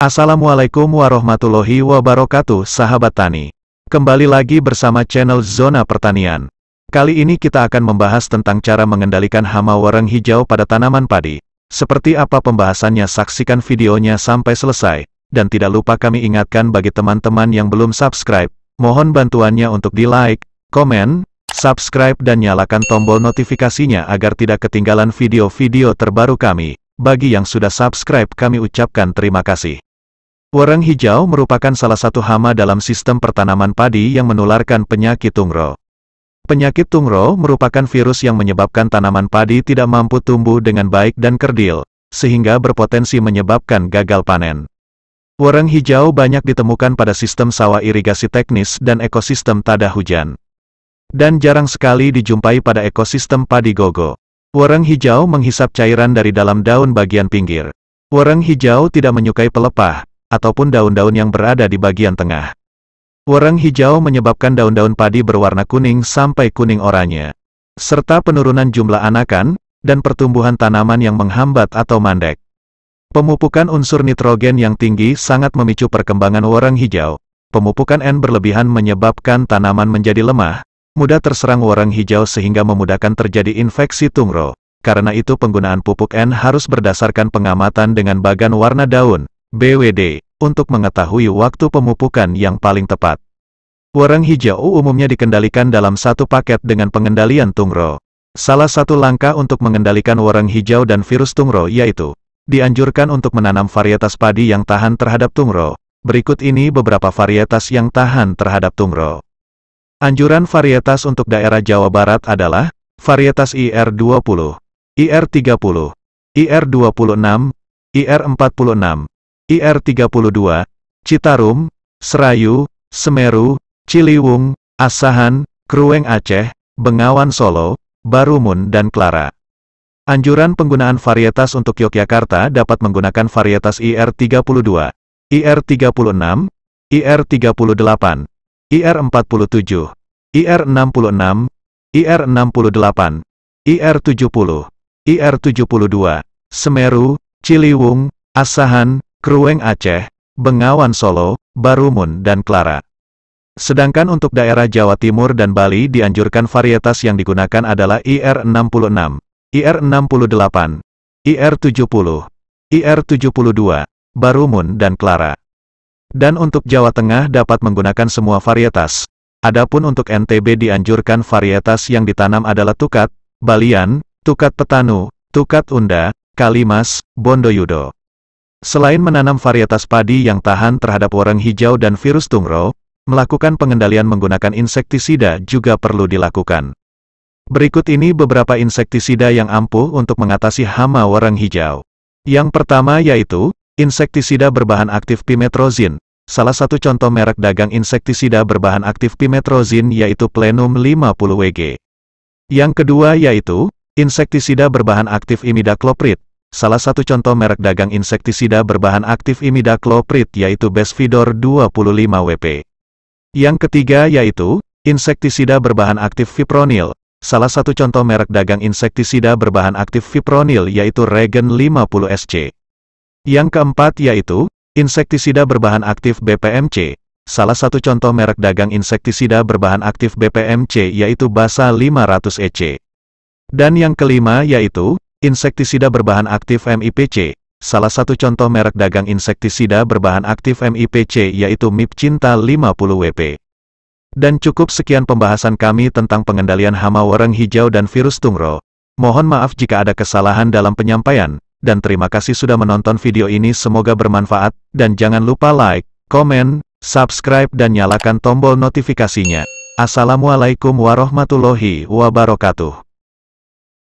Assalamualaikum warahmatullahi wabarakatuh sahabat tani. Kembali lagi bersama channel Zona Pertanian. Kali ini kita akan membahas tentang cara mengendalikan hama wereng hijau pada tanaman padi. Seperti apa pembahasannya saksikan videonya sampai selesai. Dan tidak lupa kami ingatkan bagi teman-teman yang belum subscribe, mohon bantuannya untuk di like, komen, subscribe dan nyalakan tombol notifikasinya agar tidak ketinggalan video-video terbaru kami. Bagi yang sudah subscribe kami ucapkan terima kasih. Wereng hijau merupakan salah satu hama dalam sistem pertanaman padi yang menularkan penyakit tungro. Penyakit tungro merupakan virus yang menyebabkan tanaman padi tidak mampu tumbuh dengan baik dan kerdil, sehingga berpotensi menyebabkan gagal panen. Wereng hijau banyak ditemukan pada sistem sawah irigasi teknis dan ekosistem tada hujan. Dan jarang sekali dijumpai pada ekosistem padi gogo. Wereng hijau menghisap cairan dari dalam daun bagian pinggir. Wereng hijau tidak menyukai pelepah, ataupun daun-daun yang berada di bagian tengah. Wereng hijau menyebabkan daun-daun padi berwarna kuning sampai kuning oranye, serta penurunan jumlah anakan, dan pertumbuhan tanaman yang menghambat atau mandek. Pemupukan unsur nitrogen yang tinggi sangat memicu perkembangan wereng hijau. Pemupukan N berlebihan menyebabkan tanaman menjadi lemah, mudah terserang wereng hijau sehingga memudahkan terjadi infeksi tungro. Karena itu penggunaan pupuk N harus berdasarkan pengamatan dengan bagan warna daun, BWD, untuk mengetahui waktu pemupukan yang paling tepat. Warang hijau umumnya dikendalikan dalam satu paket dengan pengendalian tungro. Salah satu langkah untuk mengendalikan warang hijau dan virus tungro yaitu dianjurkan untuk menanam varietas padi yang tahan terhadap tungro. Berikut ini beberapa varietas yang tahan terhadap tungro. Anjuran varietas untuk daerah Jawa Barat adalah varietas IR20, IR30, IR26, IR46, IR32, Citarum, Serayu, Semeru, Ciliwung, Asahan, Krueng Aceh, Bengawan Solo, Barumun dan Klara. Anjuran penggunaan varietas untuk Yogyakarta dapat menggunakan varietas IR32, IR36, IR38, IR47, IR66, IR68, IR70, IR72, Semeru, Ciliwung, Asahan, Krueng Aceh, Bengawan Solo, Barumun dan Clara. Sedangkan untuk daerah Jawa Timur dan Bali dianjurkan varietas yang digunakan adalah IR66, IR68, IR70, IR72, Barumun dan Clara. Dan untuk Jawa Tengah dapat menggunakan semua varietas. Adapun untuk NTB dianjurkan varietas yang ditanam adalah tukat, balian, tukat petanu, tukat unda, kalimas, bondoyudo. Selain menanam varietas padi yang tahan terhadap warang hijau dan virus tungro, melakukan pengendalian menggunakan insektisida juga perlu dilakukan. Berikut ini beberapa insektisida yang ampuh untuk mengatasi hama warang hijau. Yang pertama yaitu, insektisida berbahan aktif pimetrozin. Salah satu contoh merek dagang insektisida berbahan aktif pimetrozin yaitu Plenum 50WG. Yang kedua yaitu, insektisida berbahan aktif imidacloprid. Salah satu contoh merek dagang insektisida berbahan aktif imidacloprid yaitu Besvidor 25WP. Yang ketiga yaitu, insektisida berbahan aktif fipronil. Salah satu contoh merek dagang insektisida berbahan aktif fipronil yaitu Regen 50SC. Yang keempat yaitu, insektisida berbahan aktif BPMC. Salah satu contoh merek dagang insektisida berbahan aktif BPMC yaitu Basa 500EC. Dan yang kelima yaitu, Insektisida berbahan aktif MIPC Salah satu contoh merek dagang insektisida berbahan aktif MIPC yaitu MIP Cinta 50WP. Dan cukup sekian pembahasan kami tentang pengendalian hama wereng hijau dan virus tungro. Mohon maaf jika ada kesalahan dalam penyampaian, dan terima kasih sudah menonton video ini semoga bermanfaat, dan jangan lupa like, komen, subscribe dan nyalakan tombol notifikasinya. Assalamualaikum warahmatullahi wabarakatuh.